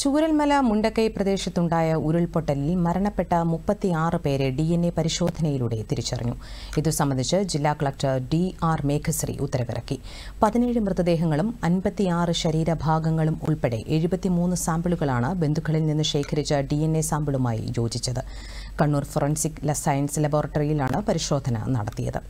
ചൂരൽമല മുണ്ടക്കൈ പ്രദേശത്തുണ്ടായ ഉരുൾപൊട്ടലിൽ മരണപ്പെട്ട മുപ്പത്തിയാറ് പേരെ ഡി എൻ എ പരിശോധനയിലൂടെ തിരിച്ചറിഞ്ഞു ഇതു സംബന്ധിച്ച് ജില്ലാ കളക്ടർ ഡി ആർ മേഘശ്രീ ഉത്തരവിറക്കി പതിനേഴ് മൃതദേഹങ്ങളും അൻപത്തിയാറ് ശരീരഭാഗങ്ങളും ഉൾപ്പെടെ എഴുപത്തിമൂന്ന് സാമ്പിളുകളാണ് ബന്ധുക്കളിൽ നിന്ന് ശേഖരിച്ച ഡി എൻ എ സാമ്പിളുമായി യോജിച്ചത് കണ്ണൂർ ഫോറൻസിക് സയൻസ് ലബോറട്ടറിയിലാണ് പരിശോധന നടത്തിയത്